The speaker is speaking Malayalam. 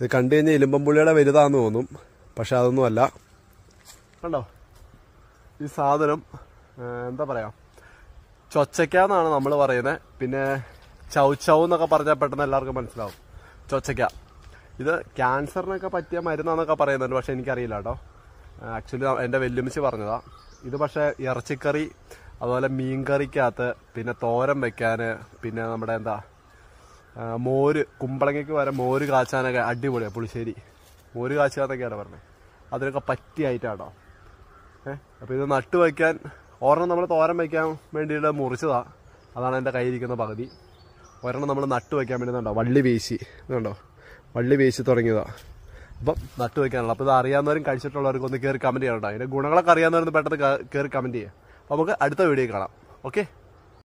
ഇത് കണ്ടു കഴിഞ്ഞാൽ ഇലുമ്പമ്പുള്ളിയുടെ വലുതാന്ന് തോന്നും പക്ഷെ അതൊന്നും അല്ല കണ്ടോ ഈ സാധനം എന്താ പറയാ ചൊച്ചക്കാന്നാണ് നമ്മൾ പറയുന്നത് പിന്നെ ചൗ എന്നൊക്കെ പറഞ്ഞാൽ പെട്ടെന്ന് എല്ലാവർക്കും മനസ്സിലാവും ചൊച്ചക്ക ഇത് ക്യാൻസറിനൊക്കെ പറ്റിയ മരുന്നാന്നൊക്കെ പറയുന്നുണ്ട് പക്ഷെ എനിക്കറിയില്ല കേട്ടോ ആക്ച്വലി എൻ്റെ വെല്ലുമിച്ച് പറഞ്ഞതാ ഇത് പക്ഷേ ഇറച്ചിക്കറി അതുപോലെ മീൻകറിക്കകത്ത് പിന്നെ തോരൻ വെക്കാൻ പിന്നെ നമ്മുടെ എന്താ മോര് കുമ്പളങ്ങയ്ക്ക് വരെ മോര് കാച്ചാനൊക്കെ അടിപൊളിയാണ് പുളിശ്ശേരി മോര് കാച്ചാന്നൊക്കെയാണ് പറഞ്ഞത് അതിനൊക്കെ പറ്റിയായിട്ടാട്ടോ ഏഹ് അപ്പോൾ ഇത് നട്ട് വയ്ക്കാൻ ഒരെണ്ണം നമ്മൾ തോരൻ വയ്ക്കാൻ വേണ്ടിയിട്ട് മുറിച്ചതാണ് അതാണ് എൻ്റെ കയ്യിലിരിക്കുന്ന പകുതി ഒരെണ്ണം നമ്മൾ നട്ട് വയ്ക്കാൻ വേണ്ടി വള്ളി വീശി ഇതുണ്ടോ വള്ളി വീശി തുടങ്ങിയതാണ് അപ്പം നട്ട് വയ്ക്കാനുള്ള അപ്പോൾ ഇത് അറിയാവുന്നവരും കഴിച്ചിട്ടുള്ളവർക്ക് ഒന്ന് കയറി കമൻറ്റ് ചെയ്യണം കേട്ടോ അതിൻ്റെ ഗുണങ്ങളൊക്കെ അറിയാവുന്നവരൊന്ന് പെട്ടെന്ന് കയറി കമൻറ്റ് ചെയ്യാം അപ്പോൾ നമുക്ക് അടുത്ത വീഡിയോ കാണാം ഓക്കെ